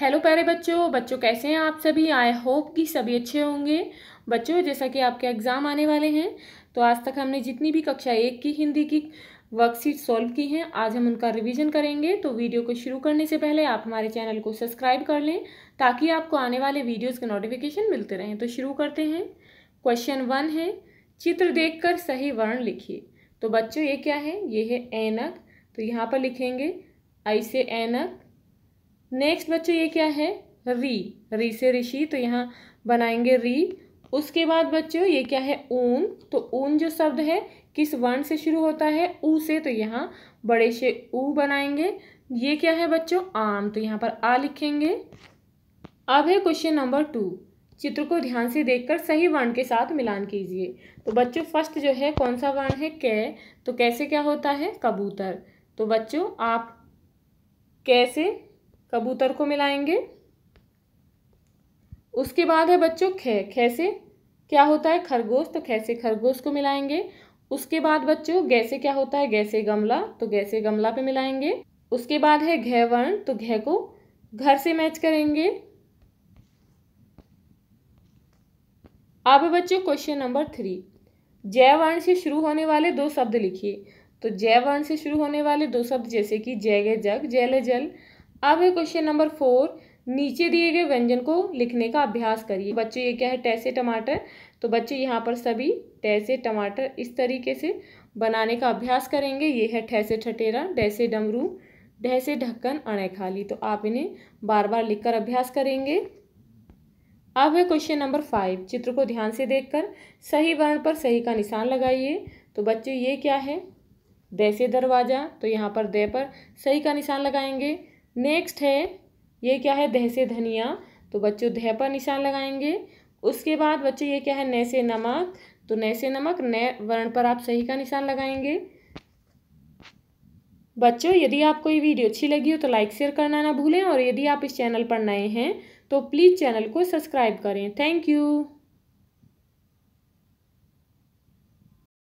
hello प्यारे बच्चों बच्चों कैसे हैं आप सभी आई होप कि सभी अच्छे होंगे बच्चों जैसा कि आपके एग्ज़ाम आने वाले हैं तो आज तक हमने जितनी भी कक्षा एक की हिंदी की वर्कशीट सॉल्व की हैं आज हम उनका रिवीजन करेंगे तो वीडियो को शुरू करने से पहले आप हमारे चैनल को सब्सक्राइब कर लें ताकि आपको आने वाले वीडियोज़ के नोटिफिकेशन मिलते रहें तो शुरू करते हैं क्वेश्चन वन है चित्र देख सही वर्ण लिखिए तो बच्चों ये क्या है ये है एनक तो यहाँ पर लिखेंगे ऐसे एनक नेक्स्ट बच्चों ये क्या है री री से ऋषि तो यहाँ बनाएंगे री उसके बाद बच्चों ये क्या है ऊन तो ऊन जो शब्द है किस वर्ण से शुरू होता है ऊ से तो यहाँ बड़े से ऊ बनाएंगे ये क्या है बच्चों आम तो यहाँ पर आ लिखेंगे अब है क्वेश्चन नंबर टू चित्र को ध्यान से देखकर सही वर्ण के साथ मिलान कीजिए तो बच्चों फर्स्ट जो है कौन सा वर्ण है कै तो कैसे क्या होता है कबूतर तो बच्चों आप कैसे कबूतर को मिलाएंगे उसके बाद है बच्चों खे खैसे क्या होता है खरगोश तो खैसे खरगोश को मिलाएंगे उसके बाद बच्चों गैसे क्या होता है गैसे गमला तो गैसे गमला पे मिलाएंगे उसके बाद है घे वर्ण तो घे को घर से मैच करेंगे अब बच्चों क्वेश्चन नंबर थ्री जय वर्ण से शुरू होने वाले दो शब्द लिखिए तो जय वर्ण से शुरू होने वाले दो शब्द जैसे कि जय गे जग जय ले जल अब है क्वेश्चन नंबर फोर नीचे दिए गए व्यंजन को लिखने का अभ्यास करिए बच्चों ये क्या है टैसे टमाटर तो बच्चे यहाँ पर सभी टैसे टमाटर इस तरीके से बनाने का अभ्यास करेंगे ये है ठैसे ठटेरा डैसे डमरू ढैसे ढक्कन अणे खाली तो आप इन्हें बार बार लिखकर अभ्यास करेंगे अब है क्वेश्चन नंबर फाइव चित्र को ध्यान से देखकर सही वर्ण पर सही का निशान लगाइए तो बच्चे ये क्या है दैसे दरवाज़ा तो यहाँ पर दे पर सही का निशान लगाएंगे नेक्स्ट है ये क्या है दह से धनिया तो बच्चों दह पर निशान लगाएंगे उसके बाद बच्चे ये क्या है न से नमक तो न से नमक न वर्ण पर आप सही का निशान लगाएंगे बच्चों यदि आपको ये वीडियो अच्छी लगी हो तो लाइक शेयर करना ना भूलें और यदि आप इस चैनल पर नए हैं तो प्लीज़ चैनल को सब्सक्राइब करें थैंक यू